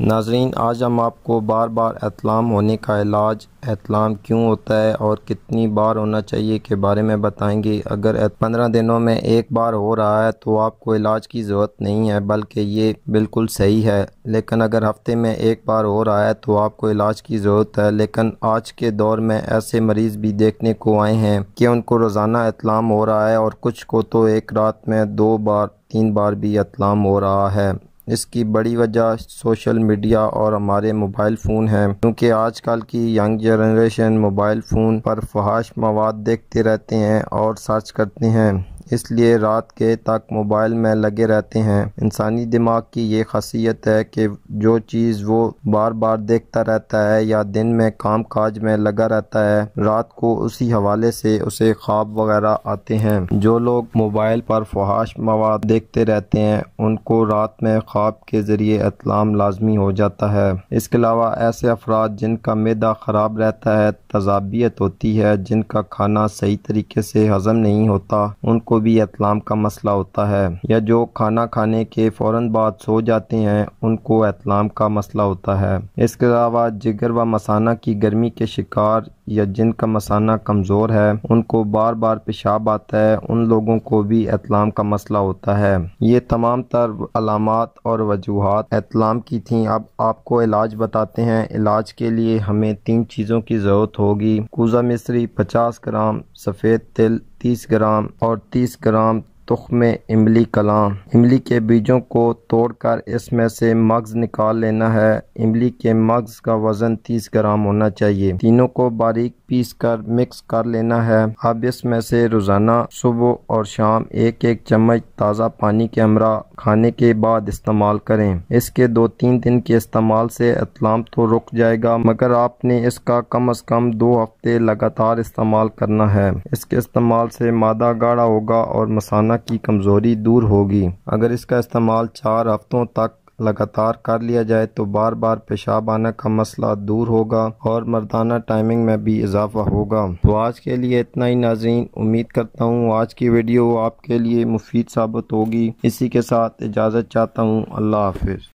नाजरीन आज हम आपको बार बार अतलाम होने का इलाज अतलाम क्यों होता है और कितनी बार होना चाहिए के बारे में बताएंगे अगर पंद्रह दिनों में एक बार हो रहा है तो आपको इलाज की ज़रूरत नहीं है बल्कि ये बिल्कुल सही है लेकिन अगर हफ्ते में एक बार हो रहा है तो आपको इलाज की ज़रूरत है लेकिन आज के दौर में ऐसे मरीज़ भी देखने को आए हैं कि उनको रोज़ाना अतलाम हो रहा है और कुछ को तो एक रात में दो बार तीन बार भी अतलाम हो रहा है इसकी बड़ी वजह सोशल मीडिया और हमारे मोबाइल फ़ोन हैं क्योंकि आजकल की यंग जनरेशन मोबाइल फ़ोन पर फहाश मवाद देखते रहते हैं और सर्च करते हैं इसलिए रात के तक मोबाइल में लगे रहते हैं इंसानी दिमाग की ये खासियत है कि जो चीज़ वो बार बार देखता रहता है या दिन में काम काज में लगा रहता है रात को उसी हवाले से उसे ख्वाब वगैरह आते हैं जो लोग मोबाइल पर फहाश मवाद देखते रहते हैं उनको रात में ख्वाब के ज़रिए अतलाम लाजमी हो जाता है इसके अलावा ऐसे अफराद जिनका मैदा ख़राब रहता है तजाबियत होती है जिनका खाना सही तरीके से हज़म नहीं होता उनको को भी अतलाम का मसला होता है या जो खाना खाने के फ़ौर बाद सो जाते हैं उनको एहतलाम का मसला होता है इसके अलावा जिगर व मसाना की गर्मी के शिकार या जिनका मसाना कमज़ोर है उनको बार बार पेशाब आता है उन लोगों को भी एतलाम का मसला होता है ये तमाम तर अलामत और वजूहत एतलाम की थी अब आपको इलाज बताते हैं इलाज के लिए हमें तीन चीज़ों की ज़रूरत होगी कूजा मिश्री पचास ग्राम सफ़ेद तिल तीस ग्राम और तीस ग्राम तुख्म इमली कलाम इमली के बीजों को तोड़कर इसमें से मग्ज निकाल लेना है इमली के मगज़ का वज़न तीस ग्राम होना चाहिए तीनों को बारीक पीस कर मिक्स कर लेना है अब इसमें से रोज़ाना सुबह और शाम एक एक चम्मच ताज़ा पानी के हमरा खाने के बाद इस्तेमाल करें इसके दो तीन दिन के इस्तेमाल से अतलाम तो रुक जाएगा मगर आपने इसका कम अज़ कम दो हफ्ते लगातार इस्तेमाल करना है इसके इस्तेमाल से मादा गाढ़ा होगा और मसाना खाना की कमज़ोरी दूर होगी अगर इसका इस्तेमाल चार हफ्तों तक लगातार कर लिया जाए तो बार बार पेशाब आना का मसला दूर होगा और मर्दाना टाइमिंग में भी इजाफा होगा तो आज के लिए इतना ही नाजीन उम्मीद करता हूँ आज की वीडियो आपके लिए मुफीद साबित होगी इसी के साथ इजाज़त चाहता हूँ अल्लाह हाफिज़